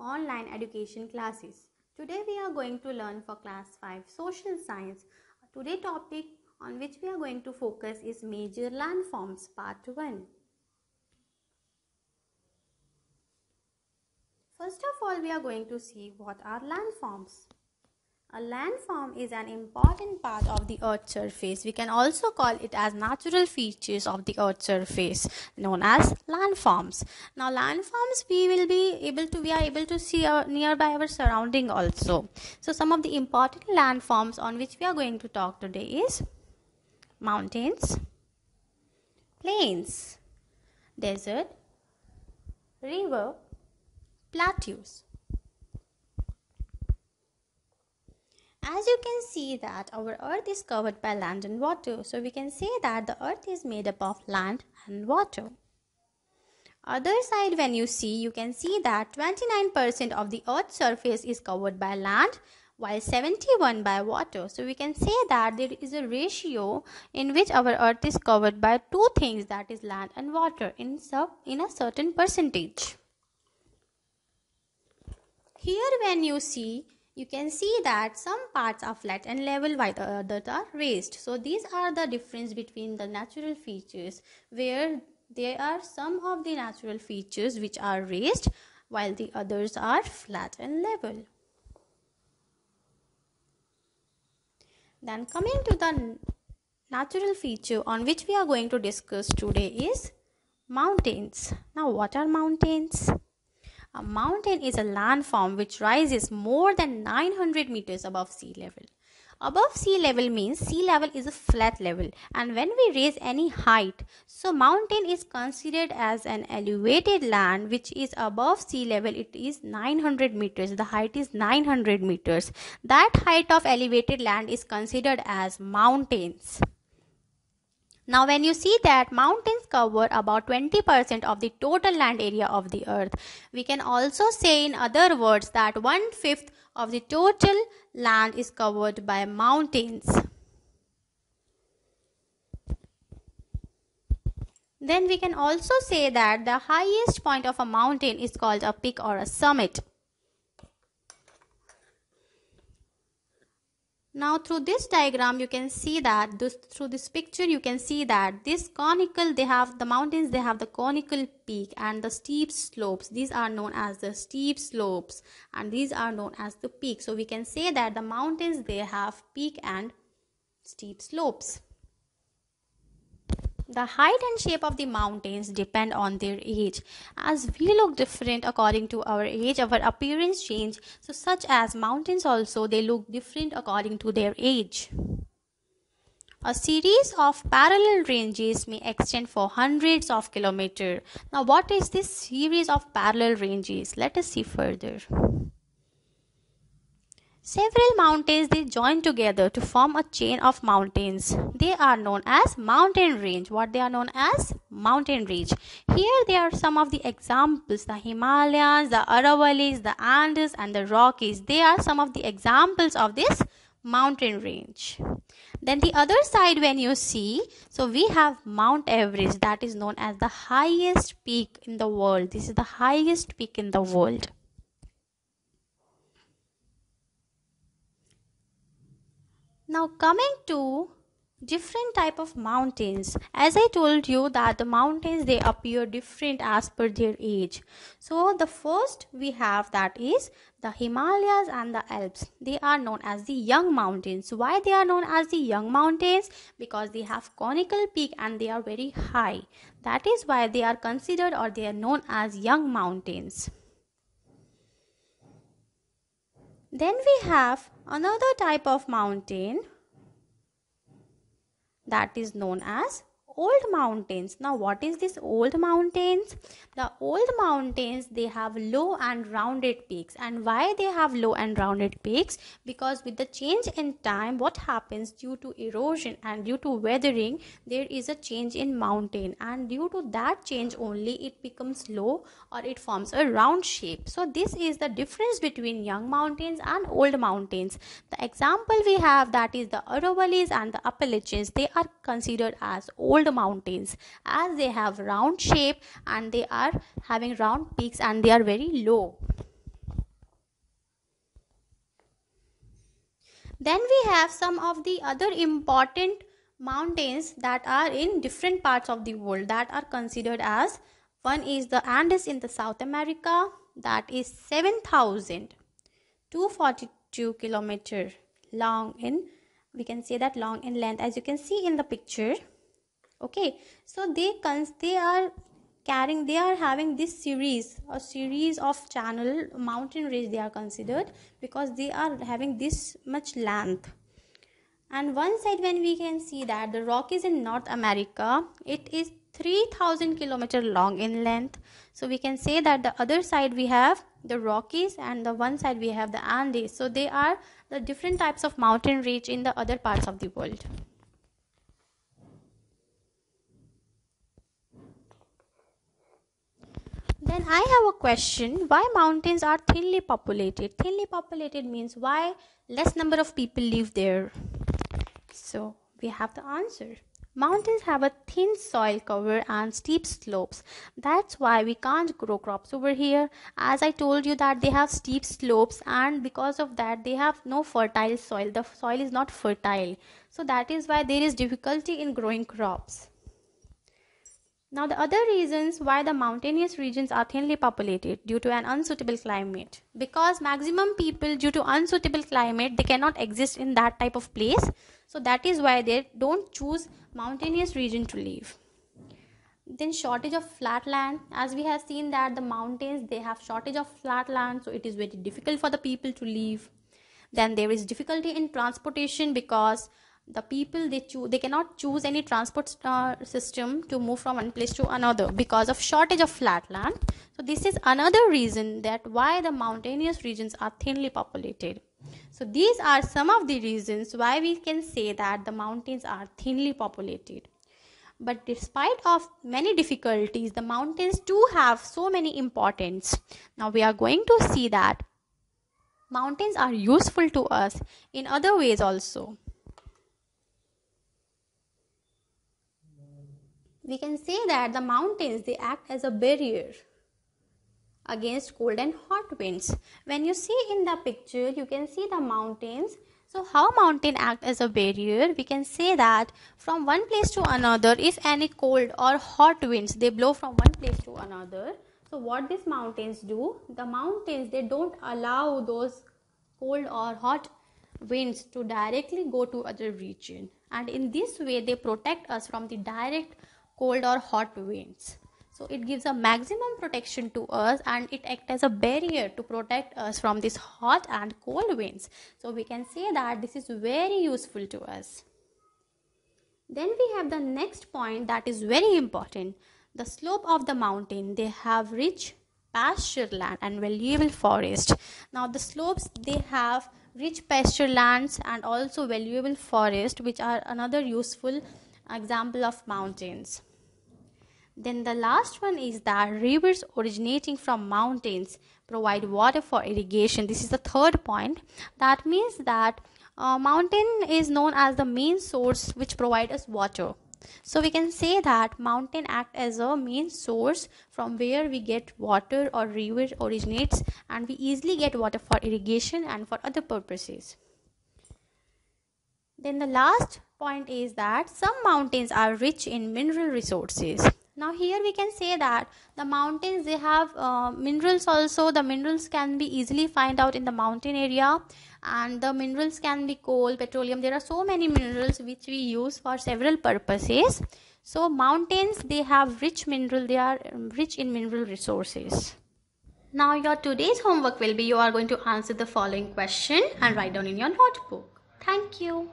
online education classes. Today we are going to learn for class 5 social science. Today topic on which we are going to focus is major landforms part 1. First of all we are going to see what are landforms. A landform is an important part of the Earth's surface. We can also call it as natural features of the Earth's surface, known as landforms. Now, landforms we will be able to we are able to see our uh, nearby our surrounding also. So, some of the important landforms on which we are going to talk today is mountains, plains, desert, river, plateaus. as you can see that our earth is covered by land and water so we can say that the earth is made up of land and water other side when you see you can see that 29% of the earth's surface is covered by land while 71 by water so we can say that there is a ratio in which our earth is covered by two things that is land and water in sub in a certain percentage here when you see you can see that some parts are flat and level while uh, the others are raised so these are the difference between the natural features where there are some of the natural features which are raised while the others are flat and level then coming to the natural feature on which we are going to discuss today is mountains now what are mountains a mountain is a landform which rises more than 900 meters above sea level. Above sea level means sea level is a flat level and when we raise any height, so mountain is considered as an elevated land which is above sea level. It is 900 meters. The height is 900 meters. That height of elevated land is considered as mountains. Now when you see that mountains cover about 20% of the total land area of the earth, we can also say in other words that one fifth of the total land is covered by mountains. Then we can also say that the highest point of a mountain is called a peak or a summit. Now through this diagram you can see that this, through this picture you can see that this conical they have the mountains they have the conical peak and the steep slopes these are known as the steep slopes and these are known as the peak so we can say that the mountains they have peak and steep slopes. The height and shape of the mountains depend on their age. As we look different according to our age, our appearance change. So such as mountains also they look different according to their age. A series of parallel ranges may extend for hundreds of kilometers. Now what is this series of parallel ranges? Let us see further. Several mountains they join together to form a chain of mountains. They are known as mountain range. What they are known as mountain range. Here there are some of the examples: the Himalayas, the Aravallis, the Andes, and the Rockies. They are some of the examples of this mountain range. Then the other side, when you see, so we have Mount Everest, that is known as the highest peak in the world. This is the highest peak in the world. now coming to different type of mountains as i told you that the mountains they appear different as per their age so the first we have that is the himalayas and the alps they are known as the young mountains why they are known as the young mountains because they have conical peak and they are very high that is why they are considered or they are known as young mountains then we have Another type of mountain that is known as old mountains now what is this old mountains the old mountains they have low and rounded peaks and why they have low and rounded peaks because with the change in time what happens due to erosion and due to weathering there is a change in mountain and due to that change only it becomes low or it forms a round shape so this is the difference between young mountains and old mountains the example we have that is the Aravallis and the Appalachians they are considered as old mountains as they have round shape and they are having round peaks and they are very low then we have some of the other important mountains that are in different parts of the world that are considered as one is the andes in the south america that is 7242 kilometer long in we can say that long in length as you can see in the picture okay so they cons they are carrying they are having this series a series of channel mountain range they are considered because they are having this much length and one side when we can see that the rock is in north america it is 3000 kilometer long in length so we can say that the other side we have the rockies and the one side we have the andes so they are the different types of mountain range in the other parts of the world Then I have a question why mountains are thinly populated? Thinly populated means why less number of people live there. So we have the answer. Mountains have a thin soil cover and steep slopes. That's why we can't grow crops over here. As I told you that they have steep slopes and because of that they have no fertile soil. The soil is not fertile. So that is why there is difficulty in growing crops. Now, the other reasons why the mountainous regions are thinly populated due to an unsuitable climate. Because maximum people due to unsuitable climate, they cannot exist in that type of place. So that is why they don't choose mountainous region to live. Then shortage of flat land. As we have seen that the mountains, they have shortage of flat land. So it is very difficult for the people to live. Then there is difficulty in transportation because the people they choose they cannot choose any transport system to move from one place to another because of shortage of flat land so this is another reason that why the mountainous regions are thinly populated so these are some of the reasons why we can say that the mountains are thinly populated but despite of many difficulties the mountains do have so many importance now we are going to see that mountains are useful to us in other ways also we can say that the mountains they act as a barrier against cold and hot winds when you see in the picture you can see the mountains so how mountain act as a barrier we can say that from one place to another if any cold or hot winds they blow from one place to another so what these mountains do the mountains they don't allow those cold or hot winds to directly go to other region and in this way they protect us from the direct cold or hot winds so it gives a maximum protection to us and it acts as a barrier to protect us from these hot and cold winds so we can say that this is very useful to us then we have the next point that is very important the slope of the mountain they have rich pasture land and valuable forest now the slopes they have rich pasture lands and also valuable forest which are another useful example of mountains then the last one is that rivers originating from mountains provide water for irrigation. This is the third point. That means that uh, mountain is known as the main source which provides us water. So we can say that mountain act as a main source from where we get water or river originates and we easily get water for irrigation and for other purposes. Then the last point is that some mountains are rich in mineral resources now here we can say that the mountains they have uh, minerals also the minerals can be easily find out in the mountain area and the minerals can be coal petroleum there are so many minerals which we use for several purposes so mountains they have rich mineral they are um, rich in mineral resources now your today's homework will be you are going to answer the following question and write down in your notebook thank you